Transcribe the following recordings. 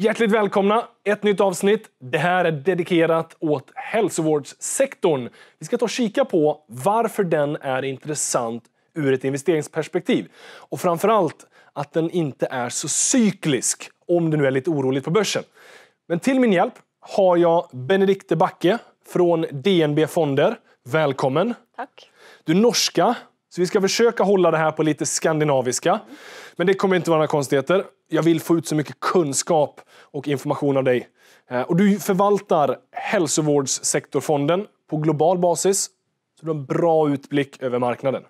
Hjärtligt välkomna! Ett nytt avsnitt. Det här är dedikerat åt hälsovårdssektorn. Vi ska ta och kika på varför den är intressant ur ett investeringsperspektiv. Och framför allt att den inte är så cyklisk, om det nu är lite oroligt på börsen. Men till min hjälp har jag Benedikte Backe från DNB Fonder. Välkommen! Tack! Du är norska, så vi ska försöka hålla det här på lite skandinaviska. Men det kommer inte vara några konstigheter. Jag vill få ut så mycket kunskap och information av dig. Eh, och du förvaltar Hälsovårdssektorfonden på global basis, så du har en bra utblick över marknaden.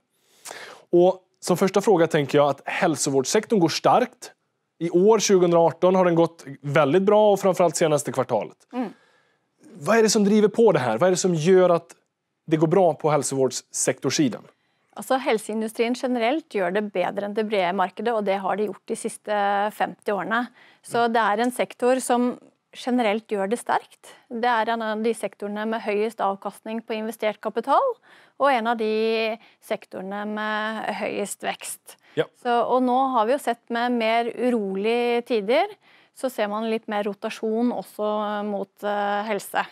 Och som första fråga tänker jag att hälsovårdssektorn går starkt. I år, 2018, har den gått väldigt bra och framförallt senaste kvartalet. Mm. Vad är det som driver på det här? Vad är det som gör att det går bra på hälsovårdssektorsidan? Altså, helseindustrien generelt gjør det bedre enn det brede markedet, og det har de gjort de siste 50 årene. Så mm. det er en sektor som generelt gjør det sterkt. Det er en av de sektorene med høyest avkastning på investert kapital, og en av de sektorene med høyest vekst. Ja. Så, og nå har vi jo sett med mer urolige tider, så ser man litt mer rotasjon også mot uh, eh, helse.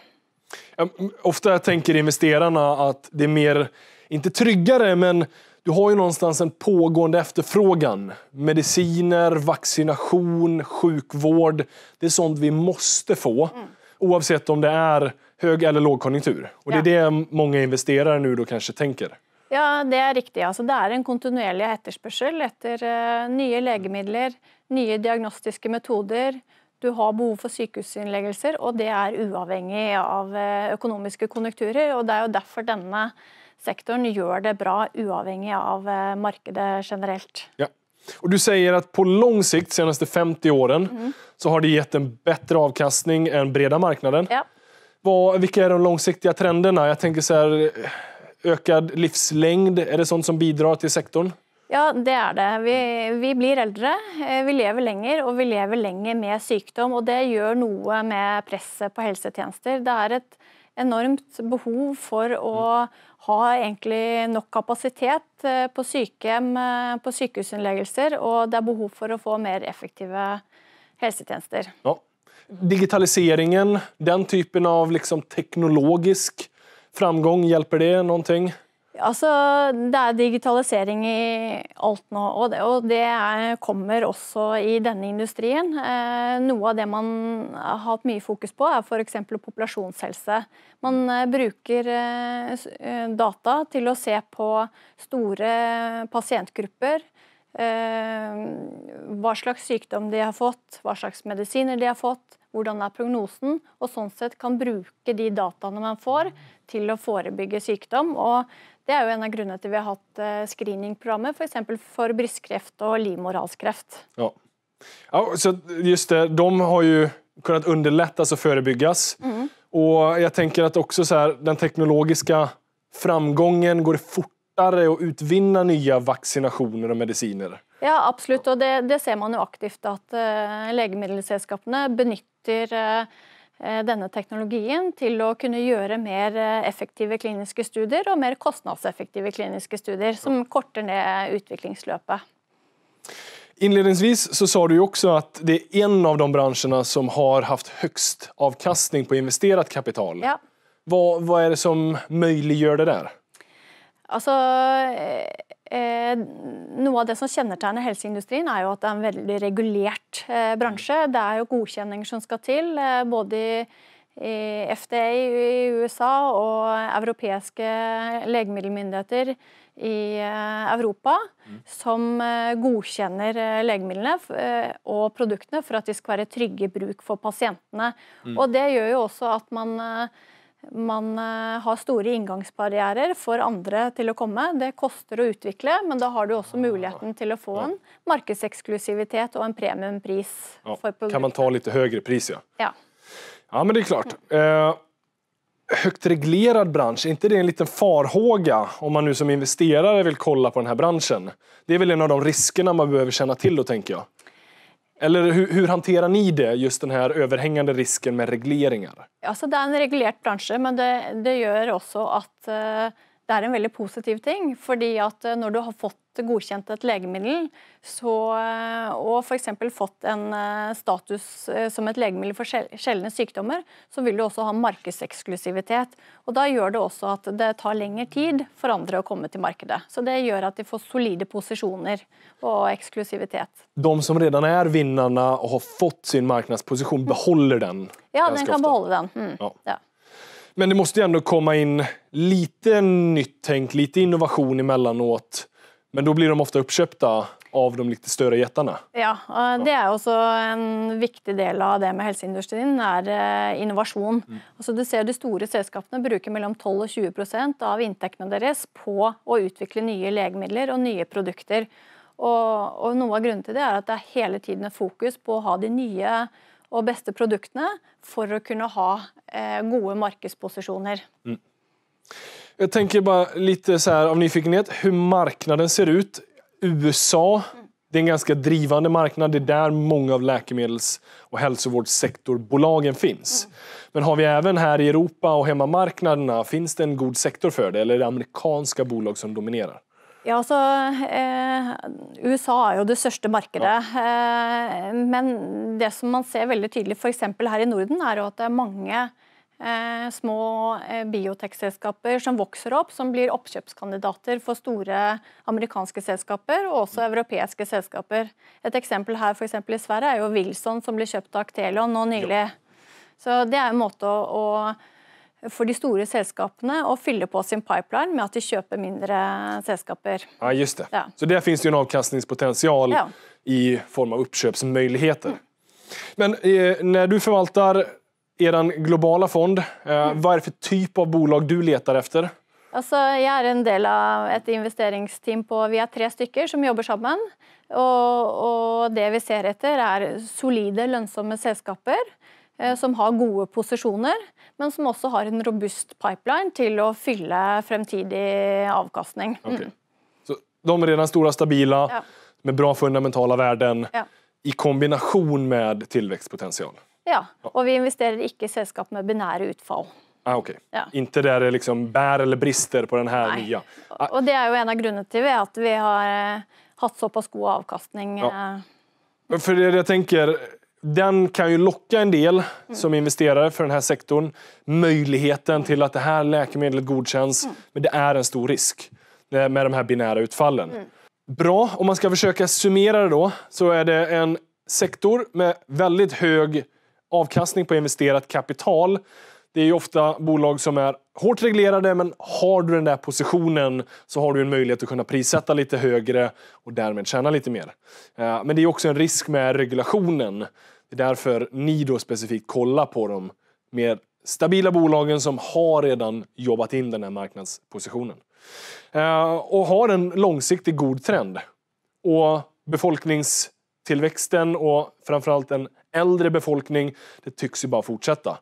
Ofte tenker investererne at det er mer inte tryggare, men du har ju någonstans en pågående efterfrågan. Mediciner, vaccination, sjukvård. Det är sånt vi måste få. Mm. Oavsett om det är hög eller lågkonjunktur. Och det är det många investerare nu då kanske tänker. Ja, det är riktigt. Alltså, det är en kontinuerlig efterfrågan efter uh, nya läkemedel, nya diagnostiska metoder. Du har behov för sykehusinnläggelser och det är oavhängigt av uh, ekonomiska konjunkturer. Och det är ju därför denna sektorn gör det bra oavhängigt av eh, marknaden generellt. Ja. Och du säger att på lång sikt, senaste 50 åren, mm. så har det gett en bättre avkastning än breda marknaden. Ja. Vad, vilka är de långsiktiga trenderna? Jag tänker så här, ökad livslängd, är det sånt som bidrar till sektorn? Ja, det är det. Vi, vi, blir äldre, eh, vi lever längre och vi lever längre med sjukdom. Och det gör något med pressen på hälsotjänster. Det är ett enormt behov för att har egentlig nok kapasitet eh, på sykehjem, eh, på sykehusinnleggelser, og det er behov for å få mer effektive helsetjenester. Ja. Digitaliseringen, den typen av liksom teknologisk framgång, hjälper det någonting? Altså, det er digitalisering i alt nå, og det, og det kommer også i denne industrien. Eh, noe av det man har hatt mye fokus på, er f.eks. populasjonshelse. Man eh, bruker eh, eh, data til å se på store pasientgrupper hva ehm, slags sykdom de har fått, hva slags medisiner de har fått, hvordan er prognosen, og sånn sett kan bruke de dataene man får, til å forebygge sykdom. og det er jo en av grunnene til vi har hatt eh, screeningprogrammet f.eks. For, for brystkreft og livmorhalskreft. Ja. ja. så just det, de har ju kunnat underlättas och förebyggas. Mm. Och jag tänker att också så här, den teknologiska framgången går fort lättare att utvinna nya vaccinationer och mediciner. Ja, absolut. Och det, det ser man ju aktivt att äh, eh, läkemedelsselskapen benyttar äh, eh, eh, denna teknologin till att kunna göra mer effektiva kliniska studier och mer kostnadseffektiva kliniska studier som kortar ner utvecklingslöpet. Inledningsvis så sa du ju också att det är en av de branscherna som har haft högst avkastning på investerat kapital. Ja. Vad, vad är det som möjliggör det där? Altså, eh, eh, noe av det som kjennetegner helseindustrien, er jo at det er en veldig regulert eh, bransje. Mm. Det er jo godkjenninger som skal til, eh, både i, i FDA i USA og europeiske legemiddelmyndigheter i eh, Europa, mm. som eh, godkjenner legemidlene og produktene for at de skal være trygge bruk for pasientene. Mm. Og Det gjør jo også at man man eh, har store inngangsbarrierer for andre til å komme. Det koster å utvikle, men da har du også ah. muligheten til å få en markedseksklusivitet og en premiumpris. Ja. Kan man ta litt høyere pris, ja. ja. Ja, men det är klart. Eh, högt reglerad bransch, är inte det en liten farhåga om man nu som investerare vill kolla på den här branschen? Det är väl en av de riskerna man behöver känna till då, tänker jag. Eller hur, hur, hanterar ni det, just den här överhängande risken med regleringar? Alltså det är en reglerad bransch, men det, det gör också att uh det är en väldigt positiv ting. Fordi at eh, når du har fått godkänt ett läkemedel så, eh, och för exempel fått en eh, status som ett läkemedel för sjeldne sykdommer, så vill du också ha markedseksklusivitet. och då gör det också att det tar längre tid för andra att komma till marknaden. Så det gör att de får solida positioner och exklusivitet. De som redan är vinnarna och har fått sin marknadsposition behåller den? Ja, den kan ofta. behålla den. Mm. Ja. Ja. Men det måste ju ändå komma in lite nytt tänk, lite innovation emellanåt. Men då blir de ofta uppköpta av de lite större jättarna. Ja, eh, det är också en viktig del av det med hälsoindustrin, är eh, innovation. Mm. Alltså, du ser de stora selskapen brukar mellan 12 och 20 procent av intäkterna deras på att utveckla nya läkemedel och nya produkter. Och, och några av till det är att det är hela tiden fokus på att ha de nya og beste produktene for å kunne ha eh, gode markedsposisjoner. Mm. Jag tänker bara lite eh, så här av nyfikenhet hur marknaden ser ut. USA, mm. det är en ganska drivande marknad. Det är där många av läkemedels och hälsovårdssektorbolagen finns. Mm. Men har vi även här i Europa och hemmamarknaderna, finns det en god sektor för det? Eller är det amerikanska bolag som dominerar? Ja, altså, eh, USA er jo det største markedet. Eh, men det som man ser veldig tydelig f.eks. her i Norden, er jo at det er mange eh, små eh, biotekselskaper som vokser opp, som blir oppkjøpskandidater for store amerikanske selskaper og også mm. europeiske selskaper. Et eksempel her for eksempel, i Sverige er jo Wilson, som ble kjøpt av Actelion nå nylig. Så det er en måte å, å för de stora selskapene och fylla på sin pipeline med att de köper mindre selskaper. Ja, just det. Ja. Så där finns det en avkastningspotential ja. i form av uppköpsmöjligheter. Mm. Men eh, när du förvaltar er globala fond, eh, mm. vad är det för typ av bolag du letar efter? Alltså, jag är en del av ett investeringsteam på, vi är tre stycken som jobbar samman. Och, och det vi ser efter är solida, lönsamma sällskaper Eh, som har gode posisjoner, men som også har en robust pipeline til å fylle fremtidig avkastning. Mm. Okay. Så de er redan stora, stabila, ja. med bra fundamentala värden ja. i kombination med tillväxtpotential. Ja, och vi investerar inte i selskap med binära utfall. Ah, okay. ja. Inte där det liksom bär eller brister på den här Nej. nya. Ah. Och det är ju en av grunderna till det, att vi har eh, haft så pass god avkastning. Ja. Eh. För det jag tänker, den kan ju locka en del som investerare för den här sektorn. Möjligheten till att det här läkemedlet godkänns. Mm. Men det är en stor risk eh, med de här binära utfallen. Mm. Bra, om man ska försöka summera det då så är det en sektor med väldigt hög avkastning på investerat kapital det är ju ofta bolag som är hårt reglerade, men har du den där positionen så har du en möjlighet att kunna prissätta lite högre och därmed tjäna lite mer. Eh, men det är också en risk med regulationen. Det är därför ni då specifikt kollar på de mer stabila bolagen som har redan jobbat in den här marknadspositionen. Eh, och har en långsiktig god trend. Och befolkningstillväxten och framförallt den äldre befolkning, det tycks ju bara fortsätta.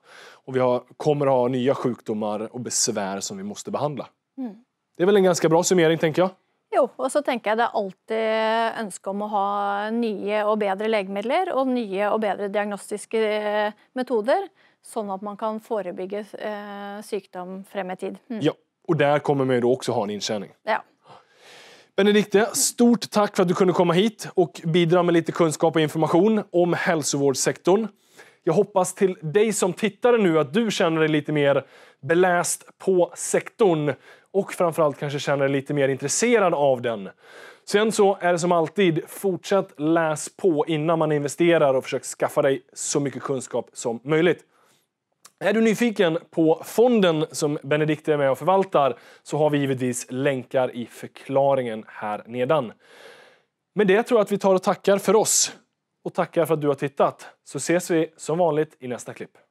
Och vi har, kommer att ha nya sjukdomar och besvär som vi måste behandla. Mm. Det är väl en ganska bra summering, tänker jag. Jo, och så tänker jag att det är alltid ønske om att ha nya och bättre läkemedel och nya och bättre diagnostiska eh, metoder, så att man kan förebygga eh, sjukdom fram i tid. Mm. Ja, och där kommer man ju då också ha en intjäning. Ja. Benedikte, stort tack för att du kunde komma hit och bidra med lite kunskap och information om hälsovårdssektorn. Jag hoppas till dig som tittare nu att du känner dig lite mer beläst på sektorn och framförallt kanske känner dig lite mer intresserad av den. Sen så är det som alltid, fortsätt läs på innan man investerar och försök skaffa dig så mycket kunskap som möjligt. Är du nyfiken på fonden som Benedikt är med och förvaltar så har vi givetvis länkar i förklaringen här nedan. Med det tror jag att vi tar och tackar för oss och tackar för att du har tittat så ses vi som vanligt i nästa klipp.